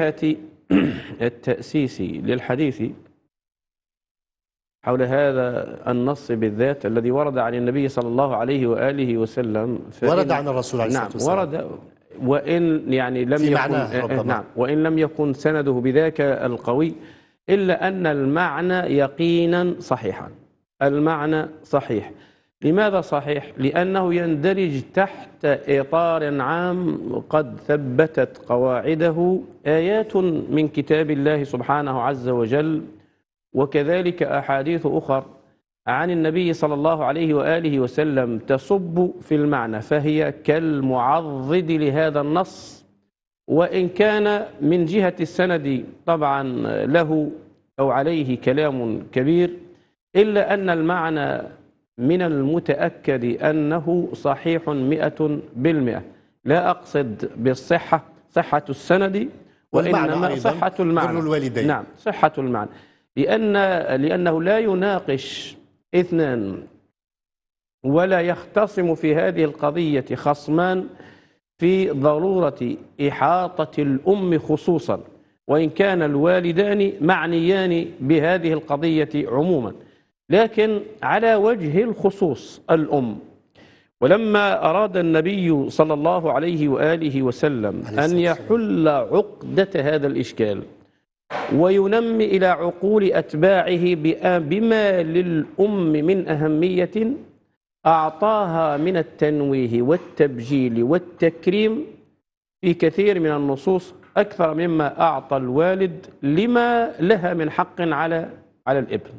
جهة التأسيس للحديث حول هذا النص بالذات الذي ورد عن النبي صلى الله عليه وآله وسلم ورد عن الرسول عليه الصلاة والسلام نعم ورد وإن يعني لم يكن آه، آه، نعم وإن لم يكن سنده بذاك القوي إلا أن المعنى يقينا صحيحا المعنى صحيح لماذا صحيح؟ لأنه يندرج تحت إطار عام قد ثبتت قواعده آيات من كتاب الله سبحانه عز وجل وكذلك أحاديث أخر عن النبي صلى الله عليه وآله وسلم تصب في المعنى فهي كالمعضد لهذا النص وإن كان من جهة السند طبعا له أو عليه كلام كبير إلا أن المعنى من المتأكد أنه صحيح مئة بالمئة لا أقصد بالصحة صحة السند وإنما صحة المعنى الوالدين نعم صحة المعنى لأن لأنه لا يناقش اثنان ولا يختصم في هذه القضية خصمان في ضرورة إحاطة الأم خصوصا وإن كان الوالدان معنيان بهذه القضية عموما لكن على وجه الخصوص الأم ولما أراد النبي صلى الله عليه وآله وسلم أن يحل عقدة هذا الإشكال وينمي إلى عقول أتباعه بما للأم من أهمية أعطاها من التنويه والتبجيل والتكريم في كثير من النصوص أكثر مما أعطى الوالد لما لها من حق على على الابن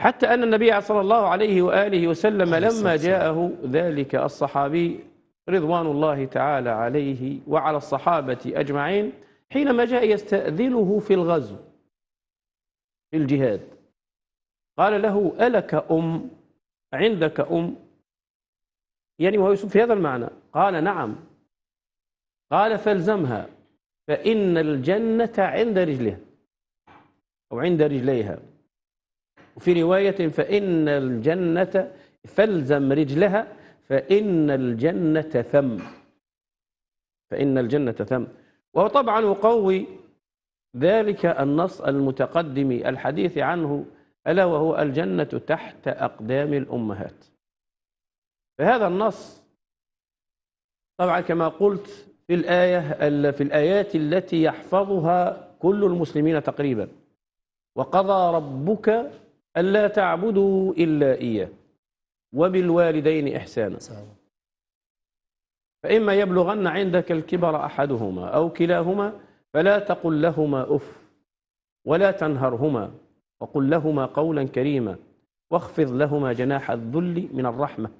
حتى أن النبي صلى الله عليه وآله وسلم لما جاءه ذلك الصحابي رضوان الله تعالى عليه وعلى الصحابة أجمعين حينما جاء يستأذنه في الغزو في الجهاد قال له ألك أم عندك أم يعني وهو يوسف في هذا المعنى قال نعم قال فالزمها فإن الجنة عند رجلها أو عند رجليها وفي رواية فإن الجنة فالزم رجلها فإن الجنة ثم فإن الجنة ثم وطبعا يقوي ذلك النص المتقدم الحديث عنه ألا وهو الجنة تحت أقدام الأمهات فهذا النص طبعا كما قلت في الآية في الآيات التي يحفظها كل المسلمين تقريبا وقضى ربك ألا تعبدوا إلا إياه وبالوالدين إحسانا فإما يبلغن عندك الكبر أحدهما أو كلاهما فلا تقل لهما أف ولا تنهرهما وقل لهما قولا كريما واخفض لهما جناح الذل من الرحمة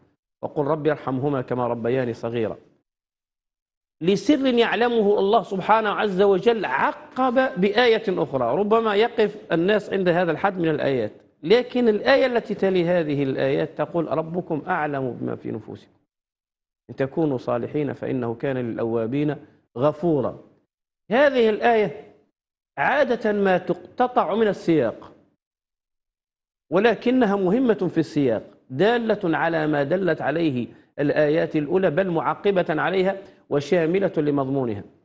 وقل رب ارحمهما كما ربياني صغيرا لسر يعلمه الله سبحانه عز وجل عقب بآية أخرى ربما يقف الناس عند هذا الحد من الآيات لكن الآية التي تلي هذه الآيات تقول ربكم أعلم بما في نفوسكم إن تكونوا صالحين فإنه كان للأوابين غفورا هذه الآية عادة ما تقتطع من السياق ولكنها مهمة في السياق دالة على ما دلت عليه الآيات الأولى بل معقبة عليها وشاملة لمضمونها